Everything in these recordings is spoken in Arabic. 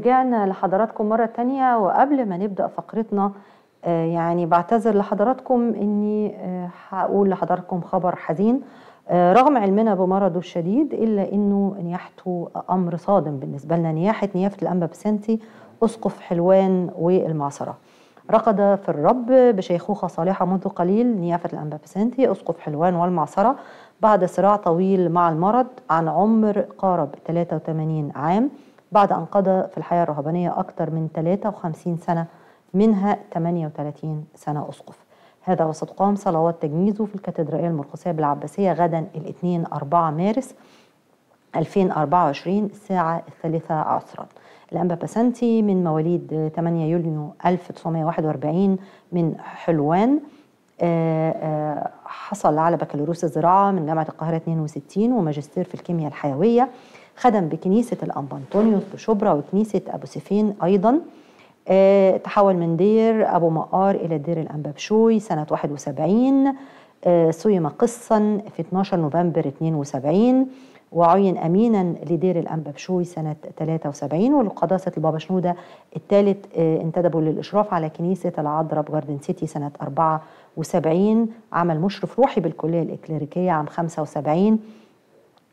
رجعنا لحضراتكم مرة تانية وقبل ما نبدأ فقرتنا آه، يعني بعتذر لحضراتكم اني آه، هقول لحضراتكم خبر حزين آه، رغم علمنا بمرضه الشديد الا انه نياحته امر صادم بالنسبه لنا نياحه نيافه الانبا بسنتي اسقف حلوان والمعصره رقد في الرب بشيخوخه صالحه منذ قليل نيافه الانبا بسنتي اسقف حلوان والمعصره بعد صراع طويل مع المرض عن عمر قارب 83 عام بعد أن قضى في الحياة الرهبانية أكثر من 53 سنة منها 38 سنة أسقف هذا وستقام صلوات تجنيزه في الكاتدرائية المرقسية بالعباسية غدا الاثنين 4 مارس 2024 الساعة الثالثة عصرا الأنبا باسنتي من مواليد 8 يوليو 1941 من حلوان آه، آه، حصل على بكالوريوس الزراعة من جامعة القاهرة 62 وماجستير في الكيمياء الحيوية خدم بكنيسة الأنبا أنطونيوس بشبرا وكنيسة أبو سيفين أيضا أه تحول من دير أبو مقار إلى دير الأنباب شوي سنة 71 أه سيم قصا في 12 نوفمبر 72 وعين أمينا لدير الأنباب شوي سنة 73 ولقداسة البابا شنودة الثالث آه، انتدبوا للإشراف على كنيسة العذراء بجاردن سيتي سنة 74 عمل مشرف روحي بالكلية الإكليريكية عام 75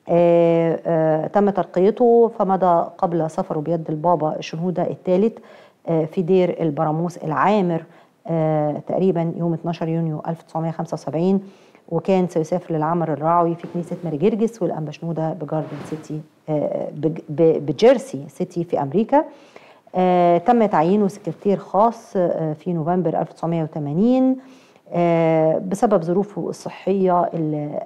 آه، آه، تم ترقيته فمضى قبل سفره بيد البابا شنودة الثالث آه، في دير البراموس العامر تقريبا يوم 12 يونيو 1975 وكان سيسافر للعمر الرعوي في كنيسة ماري جرجس والأنبا شنودة بجاردن سيتي بجيرسي سيتي في أمريكا تم تعيينه سكرتير خاص في نوفمبر 1980 آه، بسبب ظروفه الصحية اللي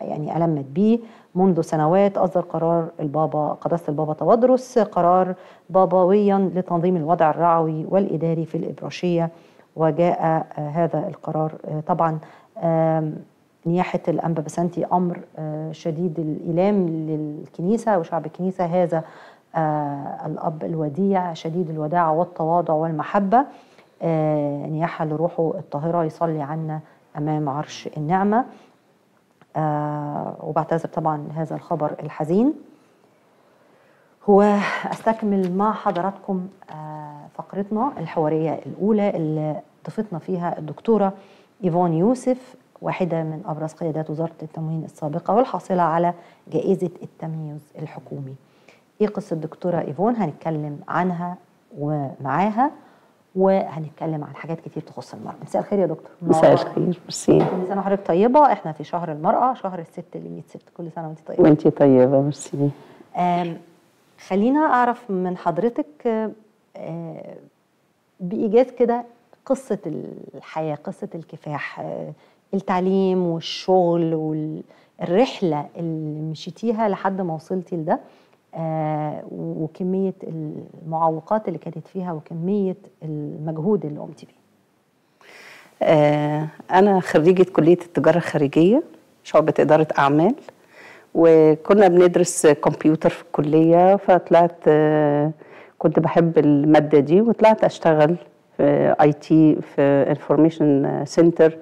يعني ألمت بيه منذ سنوات أصدر قرار البابا قداسة البابا توادرس قرار باباويا لتنظيم الوضع الرعوي والإداري في الإبراشية وجاء آه، هذا القرار آه، طبعا نياحة الأنبا بسنتي أمر شديد الإيلام للكنيسة وشعب الكنيسة هذا الأب الوديع شديد الوداعة والتواضع والمحبة أن آه، يحل روحه الطاهرة يصلي عنا أمام عرش النعمة آه، وبعتذر طبعا هذا الخبر الحزين وأستكمل مع حضراتكم آه، فقرتنا الحوارية الأولى اللي ضفتنا فيها الدكتورة إيفون يوسف واحدة من أبرز قيادات وزارة التموين السابقة والحاصلة على جائزة التميز الحكومي إيه قصة الدكتورة إيفون هنتكلم عنها ومعاها وهنتكلم عن حاجات كتير تخص المرأة مساء الخير يا دكتور مساء الخير ميرسي كل سنة وحضرتك طيبة احنا في شهر المرأة شهر الست اللي 100 ست كل سنة وانت طيبة وانت طيبة ميرسي خلينا اعرف من حضرتك بإيجاز كده قصة الحياة قصة الكفاح آه، التعليم والشغل والرحلة اللي مشيتيها لحد ما وصلتي لده آه، وكميه المعوقات اللي كانت فيها وكميه المجهود اللي قمت بيه. آه، انا خريجه كليه التجاره الخارجيه شعبه اداره اعمال وكنا بندرس كمبيوتر في الكليه فطلعت آه، كنت بحب الماده دي وطلعت اشتغل في اي تي في انفورميشن سنتر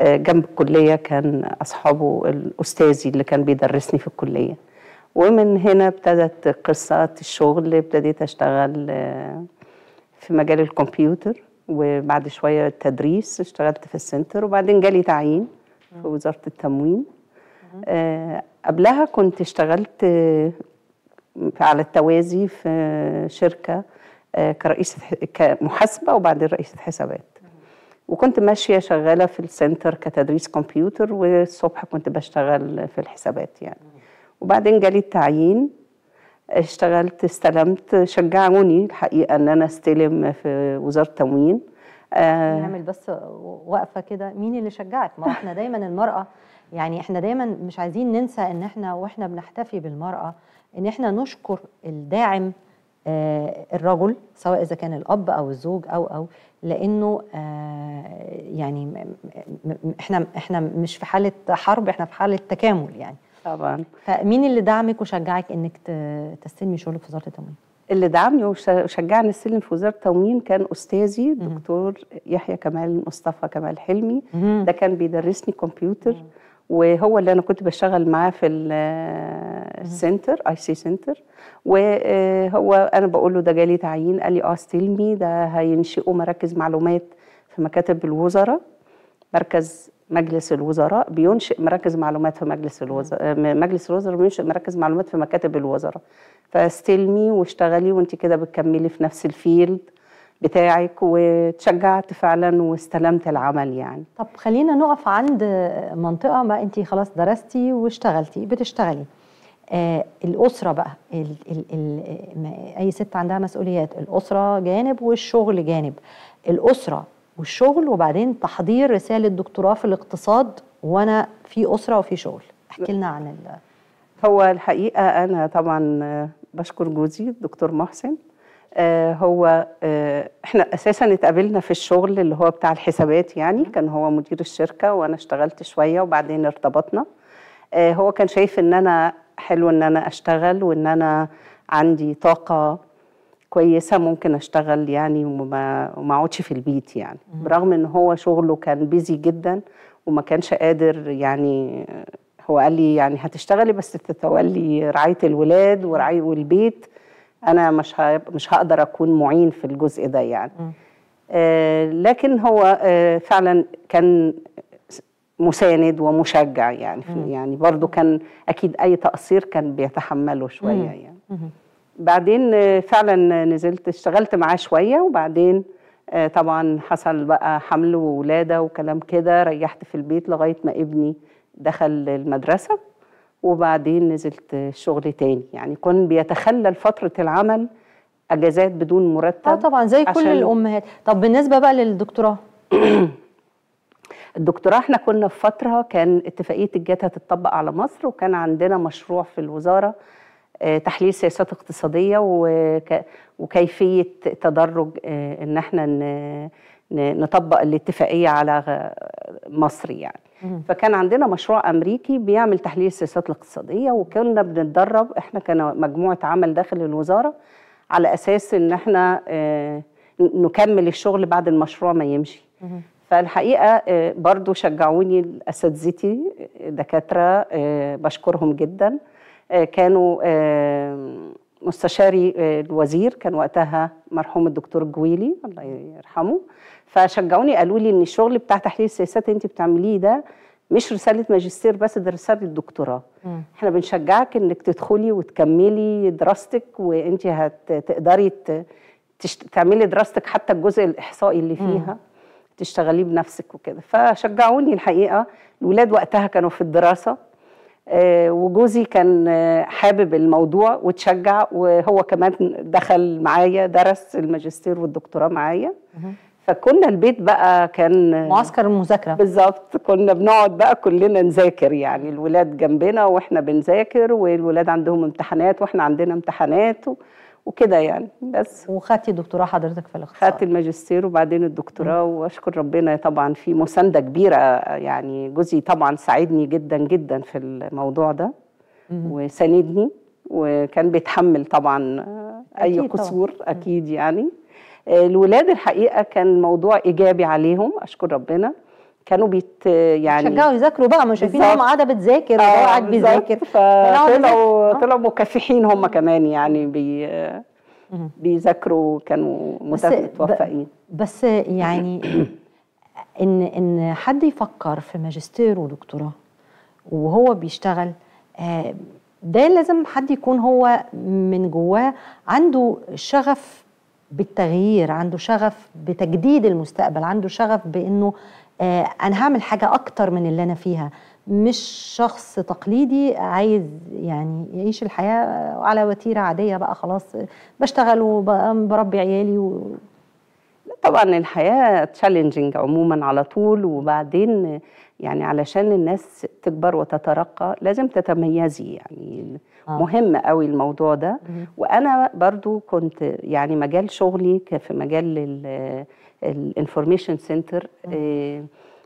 جنب الكليه كان اصحابه الاستاذي اللي كان بيدرسني في الكليه ومن هنا ابتدت قصات الشغل ابتديت اشتغل آه، في مجال الكمبيوتر وبعد شويه التدريس اشتغلت في السنتر وبعدين جالي تعيين في وزاره التموين آه، قبلها كنت اشتغلت آه، على التوازي في شركه كرئيسه كمحاسبه وبعدين رئيسه حسابات وكنت ماشيه شغاله في السنتر كتدريس كمبيوتر والصبح كنت بشتغل في الحسابات يعني وبعدين جالي التعيين اشتغلت استلمت شجعوني الحقيقه ان انا استلم في وزاره التموين آه، نعمل بس وقفه كده مين اللي شجعك ما احنا دايما المراه يعني احنا دايما مش عايزين ننسى ان احنا واحنا بنحتفي بالمراه ان احنا نشكر الداعم آه، الرجل سواء اذا كان الاب او الزوج او او لانه آه، يعني احنا احنا مش في حاله حرب احنا في حاله تكامل يعني طبعا فمين اللي دعمك وشجعك انك تستلمي شغلك في وزاره التموين؟ اللي دعمني وشجعني السلم في وزاره التموين كان استاذي دكتور يحيى كمال مصطفى كمال حلمي ده كان بيدرسني كمبيوتر وهو اللي انا كنت بشتغل معاه في السنتر اي سي سنتر وهو انا بقول له ده جالي تعيين قال لي اه استلمي ده هينشئوا مراكز معلومات في مكاتب الوزراء مركز مجلس الوزراء بينشئ مراكز معلومات في مجلس الوزراء مجلس الوزراء بينشئ مراكز معلومات في مكاتب الوزراء فاستلمي واشتغلي وانت كده بتكملي في نفس الفيلد بتاعك وتشجعت فعلا واستلمت العمل يعني طب خلينا نقف عند منطقة ما انت خلاص درستي واشتغلتي بتشتغلي آه الأسرة بقى الـ الـ الـ أي ست عندها مسؤوليات الأسرة جانب والشغل جانب الأسرة والشغل وبعدين تحضير رساله دكتوراه في الاقتصاد وانا في اسره وفي شغل احكي لنا عن ال... هو الحقيقه انا طبعا آه، بشكر جوزي الدكتور محسن آه، هو آه، احنا اساسا اتقابلنا في الشغل اللي هو بتاع الحسابات يعني كان هو مدير الشركه وانا اشتغلت شويه وبعدين ارتبطنا هو كان شايف ان انا حلو ان انا اشتغل وان انا عندي طاقه كويسه ممكن اشتغل يعني وما اقعدش في البيت يعني برغم ان هو شغله كان بيزي جدا وما كانش قادر يعني هو قال لي يعني هتشتغلي بس تتولي رعايه الولاد ورعايه والبيت انا مش مش هقدر اكون معين في الجزء ده يعني آه لكن هو آه فعلا كان مساند ومشجع يعني يعني برضو كان اكيد اي تقصير كان بيتحمله شويه يعني بعدين آه، فعلا آه، نزلت اشتغلت معاه شويه وبعدين آه، طبعا حصل بقى حمل وولاده وكلام كده ريحت في البيت لغايه ما ابني دخل المدرسه وبعدين نزلت شغل تاني يعني كان بيتخلل فتره العمل اجازات بدون مرتب اه طبعا زي كل الامهات طب بالنسبه بقى للدكتوراه الدكتوراه احنا كنا في فتره كان اتفاقيه الجات هتطبق على مصر وكان عندنا مشروع في الوزاره تحليل سياسات اقتصاديه وكيفيه تدرج آه، ان احنا نطبق الاتفاقيه على مصر يعني فكان عندنا مشروع امريكي بيعمل تحليل السياسات الاقتصاديه وكنا بنتدرب احنا كان مجموعه عمل داخل الوزاره على اساس ان احنا آه، نكمل الشغل بعد المشروع ما يمشي فالحقيقه آه، برضو شجعوني اساتذتي دكاتره بشكرهم جدا آه، كانوا آه، مستشاري آه، الوزير كان وقتها مرحوم الدكتور جويلي الله يرحمه فشجعوني قالوا لي ان الشغل بتاع تحليل السياسات انت بتعمليه ده مش رساله ماجستير بس ده رساله دكتوراه احنا بنشجعك انك تدخلي وتكملي دراستك وانت هتقدري تشت... تعملي دراستك حتى الجزء الاحصائي اللي فيها تشتغليه بنفسك وكده فشجعوني الحقيقه الولاد وقتها كانوا في الدراسه آه، وجوزي كان آه، حابب الموضوع وتشجع وهو كمان دخل معايا درس الماجستير والدكتوراه معايا فكنا البيت بقى كان آه، معسكر المذاكره بالظبط كنا بنقعد بقى كلنا نذاكر يعني الولاد جنبنا واحنا بنذاكر والولاد عندهم امتحانات واحنا عندنا امتحانات و... وكده يعني بس وخدتي الدكتوراه حضرتك في الاقتصاد خدت الماجستير وبعدين الدكتوراه واشكر ربنا طبعا في مسانده كبيره يعني جوزي طبعا ساعدني جدا جدا في الموضوع ده وساندني وكان بيتحمل طبعا اي قصور طبعا. اكيد يعني آه، الولاد الحقيقه كان موضوع ايجابي عليهم اشكر ربنا كانوا بيت يعني شجعوا يذاكروا بقى ما شايفين هم قاعده بتذاكر آه، وهو قاعد بيذاكر فطلعوا آه. طلعوا مكافحين هم كمان يعني بي بيذاكروا كانوا متوفقين بس, بس يعني ان ان حد يفكر في ماجستير ودكتوراه وهو بيشتغل آه، ده لازم حد يكون هو من جواه عنده شغف بالتغيير عنده شغف بتجديد المستقبل عنده شغف بانه آه، انا هعمل حاجه اكتر من اللي انا فيها مش شخص تقليدي عايز يعني يعيش الحياه على وتيره عاديه بقى خلاص بشتغل وبربي عيالي و... طبعا الحياه تشالنجينج عموما على طول وبعدين يعني علشان الناس تكبر وتترقى لازم تتميزي يعني آه. مهم قوي الموضوع ده وانا برضو كنت يعني مجال شغلي في مجال الانفورميشن سنتر آه،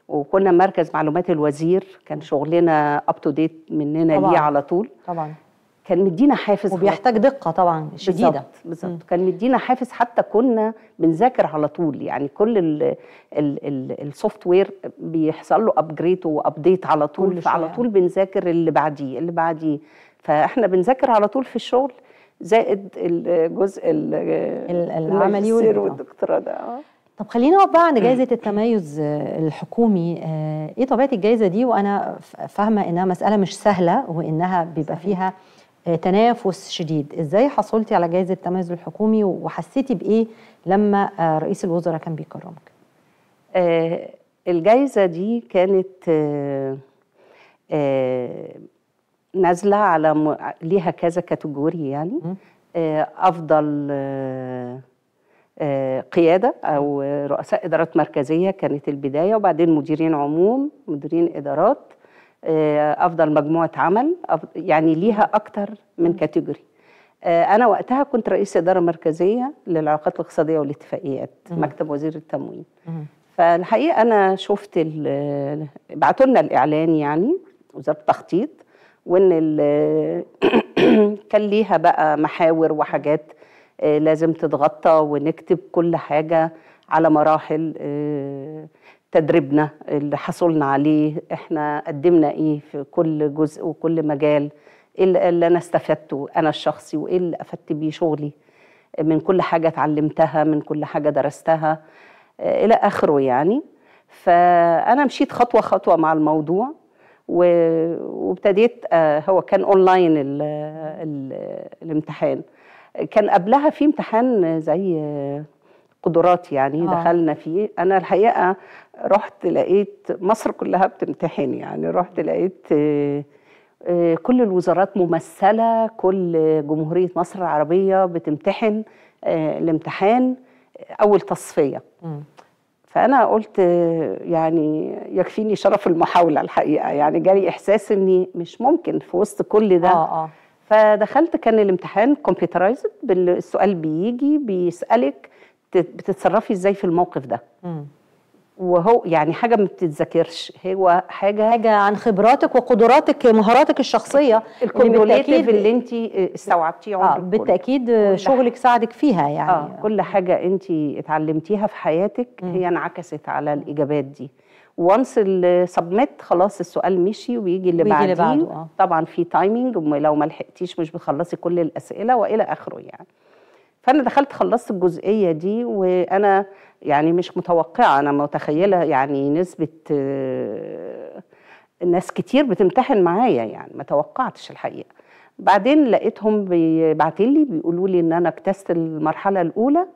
وكنا مركز معلومات الوزير كان شغلنا اب تو ديت مننا ليه على طول طبعا كان مدينا حافز وبيحتاج دقه طبعا شديده بالظبط كان مدينا حافز حتى كنا بنذاكر على طول يعني كل السوفت وير بيحصل له ابجريد وابديت على طول فعلى طول بنذاكر اللي بعديه اللي بعديه فاحنا بنذاكر على طول في الشغل زائد الجزء العملي والدكتوراه ده آه. طب خلينا نقف بقى عند جائزه التميز الحكومي آه، ايه طبيعه الجائزه دي وانا فاهمه انها مساله مش سهله وانها بيبقى فيها آه، تنافس شديد ازاي حصلتي على جائزه التميز الحكومي وحسيتي بايه لما آه، رئيس الوزراء كان بيكرمك آه، الجائزه دي كانت نازله على م... ليها كذا كاتيجوري يعني افضل قياده او رؤساء ادارات مركزيه كانت البدايه وبعدين مديرين عموم مديرين ادارات آه، افضل مجموعه عمل يعني ليها اكتر من كاتيجوري آه، انا وقتها كنت رئيس اداره مركزيه للعلاقات الاقتصاديه والاتفاقيات مكتب وزير التموين فالحقيقه انا شفت بعتوا لنا الاعلان يعني وزاره التخطيط وان كان ليها بقى محاور وحاجات آه، لازم تتغطى ونكتب كل حاجه على مراحل تدريبنا اللي حصلنا عليه احنا قدمنا ايه في كل جزء وكل مجال إيه إيه اللي انا استفدته انا الشخصي وايه اللي افدت بيه شغلي من كل حاجه اتعلمتها من كل حاجه درستها آه، الى اخره يعني فانا مشيت خطوه خطوه مع الموضوع وابتديت آه، هو كان اونلاين الامتحان كان قبلها في امتحان زي قدرات يعني آه. دخلنا فيه انا الحقيقه رحت لقيت مصر كلها بتمتحن يعني رحت لقيت آه، آه، كل الوزارات ممثله كل جمهوريه مصر العربيه بتمتحن آه، الامتحان اول تصفيه م. فانا قلت يعني يكفيني شرف المحاوله الحقيقه يعني جالي احساس اني مش ممكن في وسط كل ده آه آه. فدخلت كان الامتحان كمبيوترايزد بالسؤال بيجي بيسالك بتتصرفي ازاي في الموقف ده وهو يعني حاجه ما بتتذاكرش هو حاجه حاجه عن خبراتك وقدراتك مهاراتك الشخصيه الكوميوليتيف اللي انت استوعبتيه آه، عمرك آه بالتاكيد كل. شغلك ساعدك فيها يعني آه كل حاجه انت اتعلمتيها في حياتك م. هي انعكست على الاجابات دي وانس السبميت خلاص السؤال مشي ويجي اللي بعديه بعده. آه. طبعا في تايمينج ولو ما لحقتيش مش بتخلصي كل الاسئله والى اخره يعني فانا دخلت خلصت الجزئيه دي وانا يعني مش متوقعه انا متخيله يعني نسبه آه، ناس كتير بتمتحن معايا يعني ما توقعتش الحقيقه بعدين لقيتهم بيبعتلي بيقولوا لي ان انا اجتزت المرحله الاولى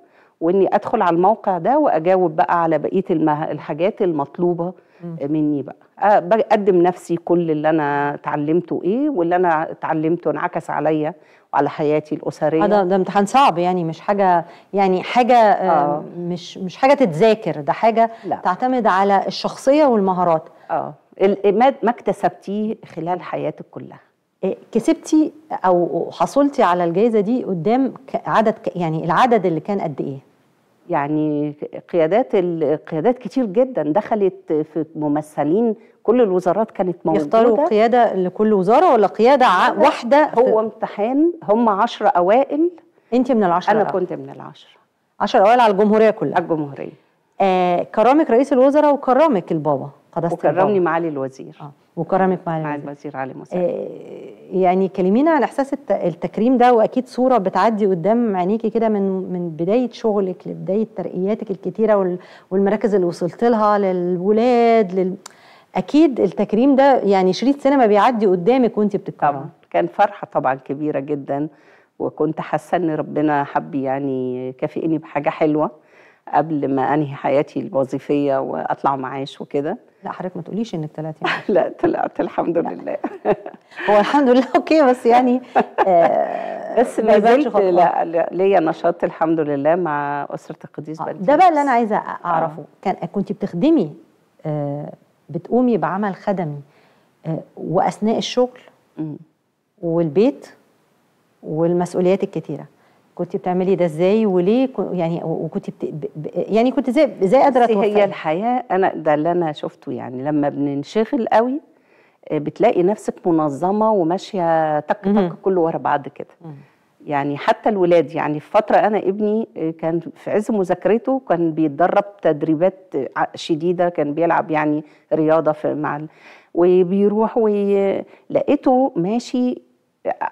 واني ادخل على الموقع ده واجاوب بقى على بقيه المه... الحاجات المطلوبه مني بقى بقدم نفسي كل اللي انا اتعلمته ايه واللي انا اتعلمته انعكس عليا وعلى حياتي الاسريه آه، ده ده امتحان صعب يعني مش حاجه يعني حاجه آه،, آه. مش مش حاجه تتذاكر ده حاجه لا. تعتمد على الشخصيه والمهارات اه ما اكتسبتيه خلال حياتك كلها إيه، كسبتي او حصلتي على الجائزه دي قدام عدد يعني العدد اللي كان قد ايه يعني قيادات القيادات كتير جدا دخلت في ممثلين كل الوزارات كانت موجوده يختاروا قياده لكل وزاره ولا قياده واحده هو امتحان هم 10 اوائل انت من العشرة انا كنت من العشرة 10 اوائل على الجمهوريه كلها على الجمهوريه آه كرامك رئيس الوزراء وكرامك البابا قداسه وكرمني معالي الوزير اه وكرمك معالي الوزير, الوزير علي مساعد آه يعني كلمينا عن احساس التكريم ده واكيد صوره بتعدي قدام عينيكي كده من من بدايه شغلك لبدايه ترقياتك الكتيره والمراكز اللي وصلت لها للولاد لل... اكيد التكريم ده يعني شريط سينما بيعدي قدامك وانت بتتكلم طبعا كان فرحه طبعا كبيره جدا وكنت حاسه ان ربنا حب يعني كافئني بحاجه حلوه قبل ما انهي حياتي الوظيفيه واطلع معاش وكده لا حضرتك ما تقوليش انك طلعتي يعني لا طلعت الحمد لله هو الحمد لله اوكي بس يعني آه بس ما زلت لا ليا نشاط الحمد لله مع اسره القديس آه ده بقى اللي انا عايزه آه. اعرفه آه. كان كنت بتخدمي آه بتقومي بعمل خدمي آه واثناء الشغل والبيت والمسؤوليات الكتيره كنت بتعملي ده ازاي وليه يعني وكنت بت... يعني كنت ازاي ازاي قادره توفقي هي الحياه انا ده اللي انا شفته يعني لما بننشغل قوي آه، بتلاقي نفسك منظمه وماشيه تك تك كله ورا بعض كده يعني حتى الولاد يعني في فتره انا ابني آه، كان في عز مذاكرته كان بيتدرب تدريبات شديده كان بيلعب يعني رياضه في مع وبيروح ولقيته ماشي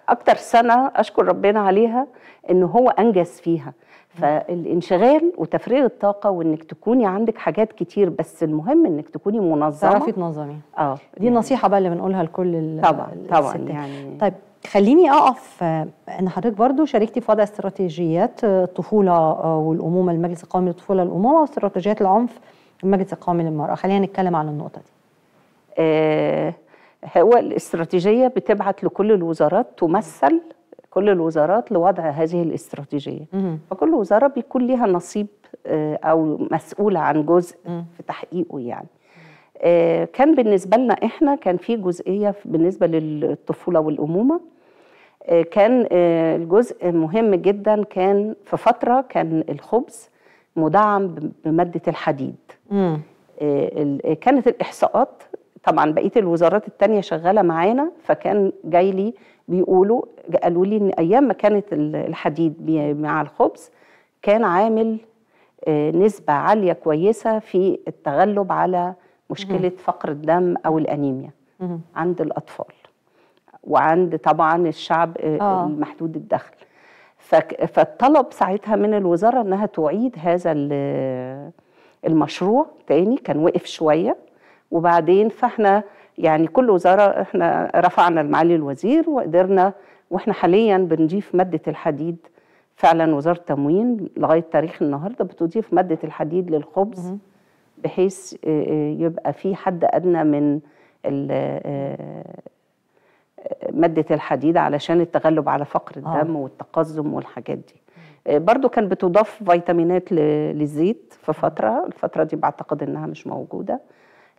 اكتر سنه اشكر ربنا عليها ان هو انجز فيها فالانشغال وتفريغ الطاقه وانك تكوني عندك حاجات كتير بس المهم انك تكوني منظمه تعرفي تنظمي اه دي يعني. نصيحه بقى اللي بنقولها لكل طبعا طبعا يعني طيب خليني اقف آه، ان حضرتك برضو شاركتي في وضع استراتيجيات آه، الطفوله آه، والامومه المجلس القومي للطفوله والامومه واستراتيجيات العنف المجلس القومي للمراه خلينا نتكلم عن النقطه دي آه هو الاستراتيجيه بتبعت لكل الوزارات تمثل كل الوزارات لوضع هذه الاستراتيجيه فكل وزاره بيكون ليها نصيب آه، او مسؤوله عن جزء في تحقيقه يعني آه، كان بالنسبه لنا احنا كان في جزئيه بالنسبه للطفوله والامومه آه، كان الجزء مهم جدا كان في فتره كان الخبز مدعم بماده الحديد مم. كانت الاحصاءات طبعا بقيه الوزارات التانية شغاله معانا فكان جاي لي بيقولوا قالوا لي ان ايام ما كانت الحديد مع الخبز كان عامل آه، نسبه عاليه كويسه في التغلب على مشكله فقر الدم او الانيميا عند الاطفال وعند طبعا الشعب آه. آه. المحدود الدخل فالطلب ساعتها من الوزاره انها تعيد هذا المشروع تاني كان وقف شويه وبعدين فاحنا يعني كل وزاره احنا رفعنا المعالي الوزير وقدرنا واحنا حاليا بنضيف ماده الحديد فعلا وزاره التموين لغايه تاريخ النهارده بتضيف ماده الحديد للخبز بحيث آه، آه، يبقى في حد ادنى من آه، ماده الحديد علشان التغلب على فقر الدم آه. والتقزم والحاجات دي برضو كان بتضاف فيتامينات للزيت في فتره الفتره دي بعتقد انها مش موجوده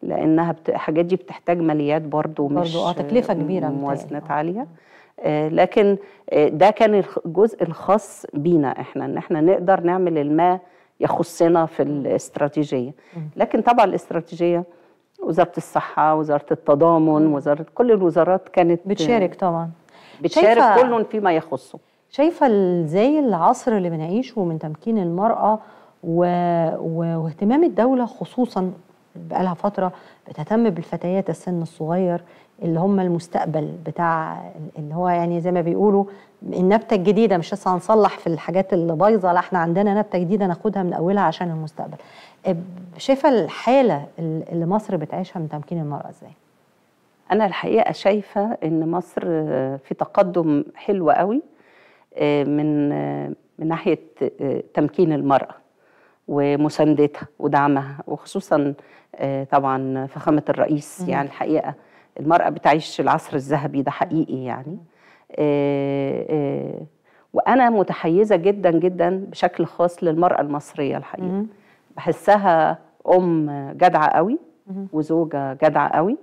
لانها بت... الحاجات دي بتحتاج ماليات برضو, مش برضو اه تكلفه كبيره موازنات آه. عاليه آه، لكن آه، ده كان الجزء الخاص بينا احنا ان احنا نقدر نعمل الما يخصنا في الاستراتيجيه لكن طبعا الاستراتيجيه وزاره الصحه وزاره التضامن وزاره كل الوزارات كانت بتشارك طبعا بتشارك شايفة... كلهم فيما يخصه شايفه ازاي العصر اللي بنعيشه من تمكين المراه و... واهتمام الدوله خصوصا بقالها فتره بتهتم بالفتيات السن الصغير اللي هم المستقبل بتاع اللي هو يعني زي ما بيقولوا النبته الجديده مش لسه هنصلح في الحاجات اللي بايظه لا احنا عندنا نبته جديده ناخدها من اولها عشان المستقبل آه، شايفه الحاله اللي مصر بتعيشها من تمكين المراه ازاي انا الحقيقه شايفه ان مصر في تقدم حلو قوي آه، من آه، من ناحيه تمكين المراه ومساندتها ودعمها وخصوصا آه، طبعا فخامه الرئيس يعني الحقيقه المراه بتعيش العصر الذهبي ده حقيقي يعني آه، آه، وانا متحيزه جدا جدا بشكل خاص للمراه المصريه الحقيقه بحسها ام جدعه قوي وزوجه جدعه قوي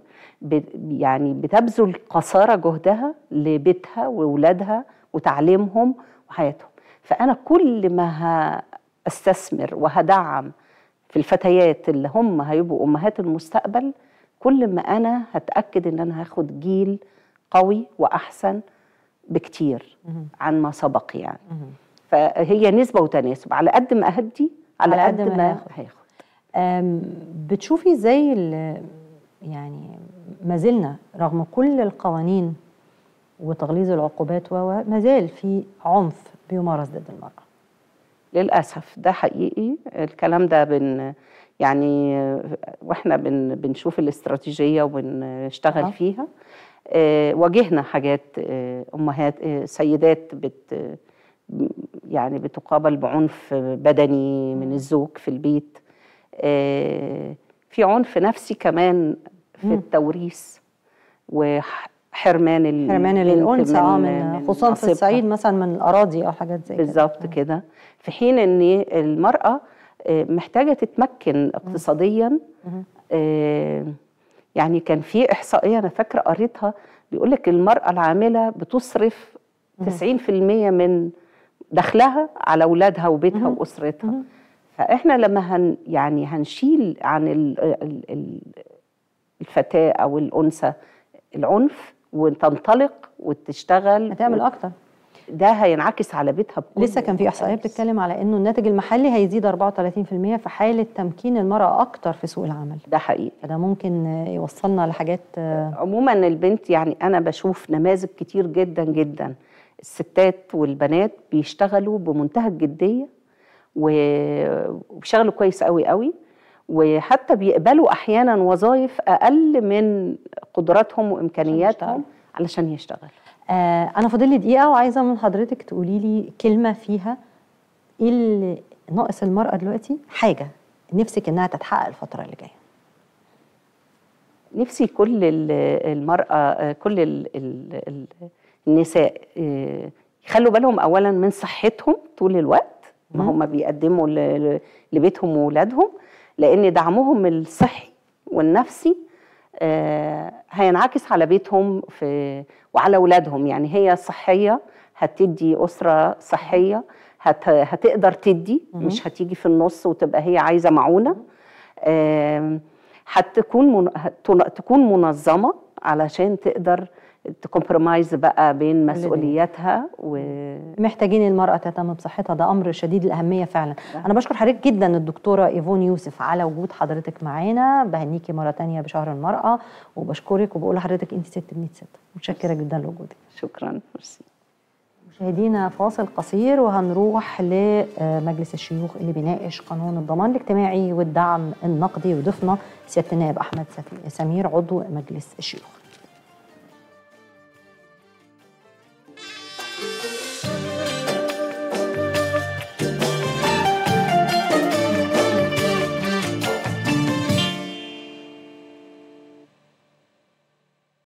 يعني بتبذل قصارى جهدها لبيتها واولادها وتعليمهم وحياتهم فانا كل ما استثمر وهدعم في الفتيات اللي هم هيبقوا امهات المستقبل كل ما انا هتاكد ان انا هاخد جيل قوي واحسن بكتير عن ما سبق يعني فهي نسبه وتناسب على قد ما اهدي على, على قد, قد ما هياخد بتشوفي ازاي يعني ما زلنا رغم كل القوانين وتغليظ العقوبات و ما زال في عنف بيمارس ضد المراه للأسف ده حقيقي الكلام ده بن يعني واحنا بن بنشوف الاستراتيجية وبنشتغل فيها آه، واجهنا حاجات آه، أمهات آه، سيدات بت يعني بتقابل بعنف بدني من الزوج في البيت في عنف نفسي كمان في التوريث حرمان حرمان الانثى اه من خصوصا في الصعيد مثلا من الاراضي او حاجات زي كده بالظبط آه. كده في حين ان المراه آه، محتاجه تتمكن اقتصاديا آه، يعني كان في احصائيه انا فاكره قريتها بيقول لك المراه العامله بتصرف 90% من دخلها على اولادها وبيتها واسرتها فاحنا لما هن يعني هنشيل عن الفتاه او الانثى العنف وتنطلق وتشتغل هتعمل و... اكتر ده هينعكس على بيتها بكل لسه كان في احصائيه بتتكلم على انه الناتج المحلي هيزيد 34% في حاله تمكين المراه اكتر في سوق العمل ده حقيقي فده ممكن يوصلنا لحاجات عموما البنت يعني انا بشوف نماذج كتير جدا جدا الستات والبنات بيشتغلوا بمنتهى الجديه وبيشتغلوا كويس قوي قوي وحتى بيقبلوا احيانا وظائف اقل من قدراتهم وامكانياتهم علشان يشتغل آه انا فاضل لي دقيقه وعايزه من حضرتك تقولي لي كلمه فيها ايه اللي ناقص المراه دلوقتي حاجه نفسك انها تتحقق الفتره اللي جايه نفسي كل المرأة آه، كل الـ الـ النساء آه، يخلوا بالهم أولا من صحتهم طول الوقت ما هم بيقدموا لبيتهم وولادهم لان دعمهم الصحي والنفسي آه، هينعكس على بيتهم في وعلى اولادهم يعني هي صحيه هتدي اسره صحيه هت هتقدر تدي مش هتيجي في النص وتبقى هي عايزه معونه آه، هتكون تكون منظمه علشان تقدر تكمبرومايز بقى بين مسؤولياتها و محتاجين المرأة تهتم بصحتها ده أمر شديد الأهمية فعلا ده. أنا بشكر حضرتك جدا الدكتورة إيفون يوسف على وجود حضرتك معانا بهنيكي مرة تانية بشهر المرأة وبشكرك وبقول لحضرتك أنت ست من ست متشكرة جدا لوجودك شكرا مرسي مشاهدينا فاصل قصير وهنروح لمجلس الشيوخ اللي بيناقش قانون الضمان الاجتماعي والدعم النقدي وضيفنا سياده النائب احمد سمير عضو مجلس الشيوخ